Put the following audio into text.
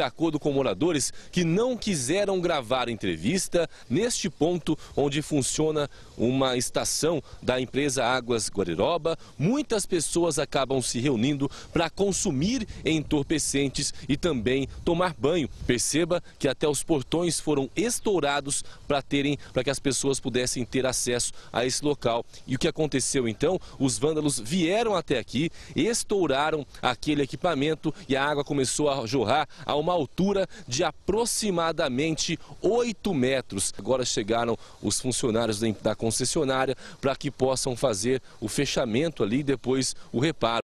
de acordo com moradores que não quiseram gravar entrevista neste ponto onde funciona uma estação da empresa Águas Guariroba. Muitas pessoas acabam se reunindo para consumir entorpecentes e também tomar banho. Perceba que até os portões foram estourados para terem para que as pessoas pudessem ter acesso a esse local. E o que aconteceu então? Os vândalos vieram até aqui, estouraram aquele equipamento e a água começou a jorrar a uma uma altura de aproximadamente 8 metros. Agora chegaram os funcionários da concessionária para que possam fazer o fechamento ali e depois o reparo.